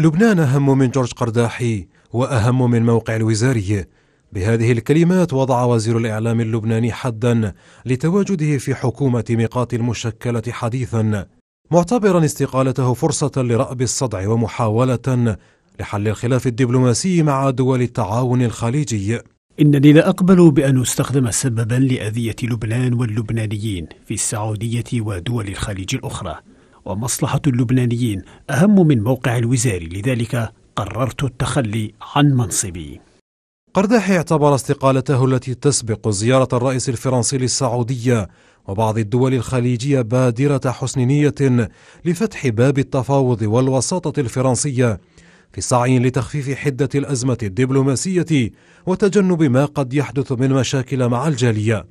لبنان أهم من جورج قرداحي وأهم من موقع الوزاري بهذه الكلمات وضع وزير الإعلام اللبناني حدا لتواجده في حكومة ميقات المشكلة حديثا معتبرا استقالته فرصة لرأب الصدع ومحاولة لحل الخلاف الدبلوماسي مع دول التعاون الخليجي إنني لا أقبل بأن أستخدم سببا لأذية لبنان واللبنانيين في السعودية ودول الخليج الأخرى ومصلحة اللبنانيين أهم من موقع الوزاري لذلك قررت التخلي عن منصبي قرداحي اعتبر استقالته التي تسبق زيارة الرئيس الفرنسي للسعودية وبعض الدول الخليجية بادرة حسن نية لفتح باب التفاوض والوساطة الفرنسية في سعي لتخفيف حدة الأزمة الدبلوماسية وتجنب ما قد يحدث من مشاكل مع الجالية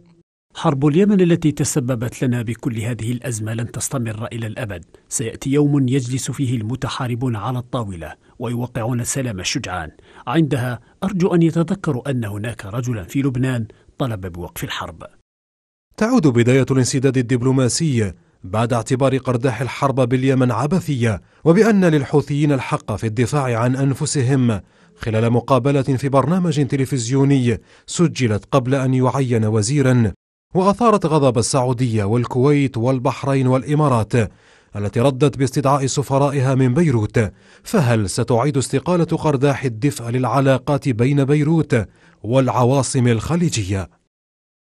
حرب اليمن التي تسببت لنا بكل هذه الازمه لن تستمر الى الابد سياتي يوم يجلس فيه المتحاربون على الطاوله ويوقعون سلام الشجعان عندها ارجو ان يتذكروا ان هناك رجلا في لبنان طلب بوقف الحرب تعود بدايه الانسداد الدبلوماسي بعد اعتبار قرداح الحرب باليمن عبثيه وبان للحوثيين الحق في الدفاع عن انفسهم خلال مقابله في برنامج تلفزيوني سجلت قبل ان يعين وزيرا وأثارت غضب السعودية والكويت والبحرين والإمارات التي ردت باستدعاء سفرائها من بيروت فهل ستعيد استقالة قرداح الدفء للعلاقات بين بيروت والعواصم الخليجيه